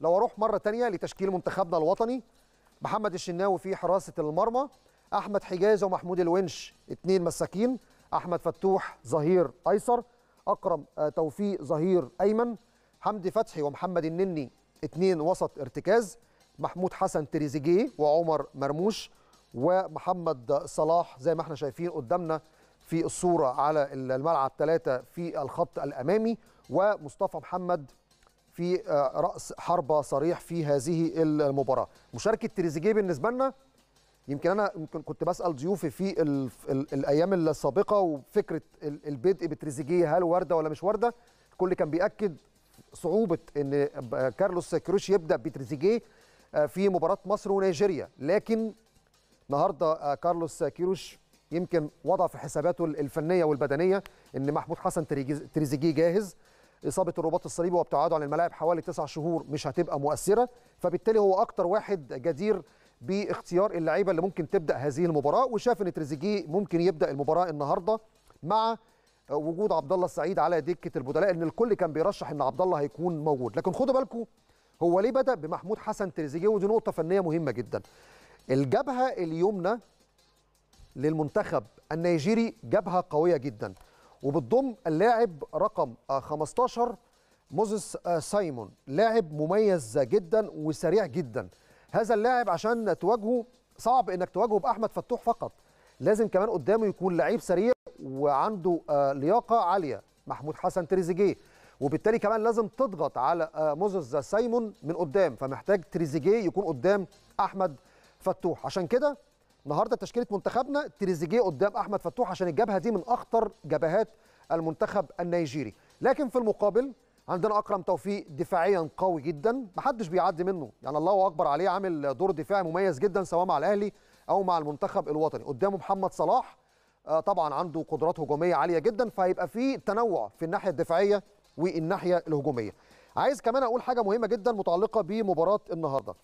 لو اروح مره تانية لتشكيل منتخبنا الوطني محمد الشناوي في حراسه المرمى احمد حجازه ومحمود الونش اثنين مساكين احمد فتوح ظهير ايسر اكرم آه، توفيق ظهير ايمن حمدي فتحي ومحمد النني اثنين وسط ارتكاز محمود حسن تريزيجيه وعمر مرموش ومحمد صلاح زي ما احنا شايفين قدامنا في الصوره على الملعب ثلاثه في الخط الامامي ومصطفى محمد في آه، راس حربه صريح في هذه المباراه مشاركه تريزيجيه بالنسبه لنا يمكن انا يمكن كنت بسال ضيوفي في الـ الـ الايام السابقه وفكره البدء بتريزيجيه هل ورده ولا مش ورده الكل كان بياكد صعوبه ان كارلوس كروش يبدا بتريزيجيه آه، في مباراه مصر ونيجيريا لكن النهارده آه، كارلوس كيروش يمكن وضع في حساباته الفنيه والبدنيه ان محمود حسن تريزيجيه جاهز اصابه الرباط الصليبي وابتعاده عن الملاعب حوالي تسع شهور مش هتبقى مؤثره فبالتالي هو اكتر واحد جدير باختيار اللعيبه اللي ممكن تبدا هذه المباراه وشاف ان تريزيجيه ممكن يبدا المباراه النهارده مع وجود عبد الله السعيد على دكه البدلاء ان الكل كان بيرشح ان عبد الله هيكون موجود لكن خدوا بالكم هو ليه بدا بمحمود حسن تريزيجيه ودي نقطه فنيه مهمه جدا الجبهه اليمنى للمنتخب النيجيري جبهه قويه جدا وبتضم اللاعب رقم 15 آه، موزيس آه، سايمون لاعب مميز جدا وسريع جدا هذا اللاعب عشان تواجهه صعب انك تواجهه باحمد فتوح فقط لازم كمان قدامه يكون لعيب سريع وعنده آه، لياقه عاليه محمود حسن تريزيجيه وبالتالي كمان لازم تضغط على موزيس سايمون من قدام فمحتاج تريزيجيه يكون قدام احمد فتوح عشان كده النهارده تشكيله منتخبنا تريزيجيه قدام احمد فتوح عشان الجبهه دي من اخطر جبهات المنتخب النيجيري لكن في المقابل عندنا اكرم توفيق دفاعيا قوي جدا محدش بيعدي منه يعني الله اكبر عليه عامل دور دفاعي مميز جدا سواء مع الاهلي او مع المنتخب الوطني قدامه محمد صلاح آه، طبعا عنده قدرات هجوميه عاليه جدا فهيبقى في تنوع في الناحيه الدفاعيه والناحيه الهجوميه عايز كمان اقول حاجه مهمه جدا متعلقه بمباراه النهارده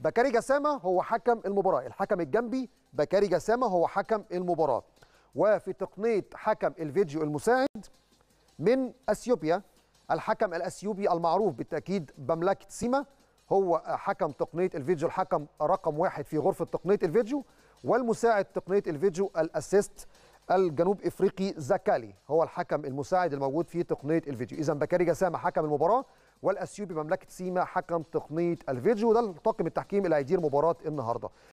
بكاري جسامه هو حكم المباراه الحكم الجنبي بكاري جسامه هو حكم المباراه وفي تقنيه حكم الفيديو المساعد من اثيوبيا الحكم الاثيوبي المعروف بالتاكيد بملكه سيما هو حكم تقنيه الفيديو الحكم رقم واحد في غرفه تقنيه الفيديو والمساعد تقنيه الفيديو الاسيست الجنوب افريقي زكالي هو الحكم المساعد الموجود في تقنيه الفيديو اذا بكاري جسامه حكم المباراه والاثيوبي مملكه سيما حكم تقنيه الفيديو وده الطاقم التحكيم اللي هيدير مباراه النهارده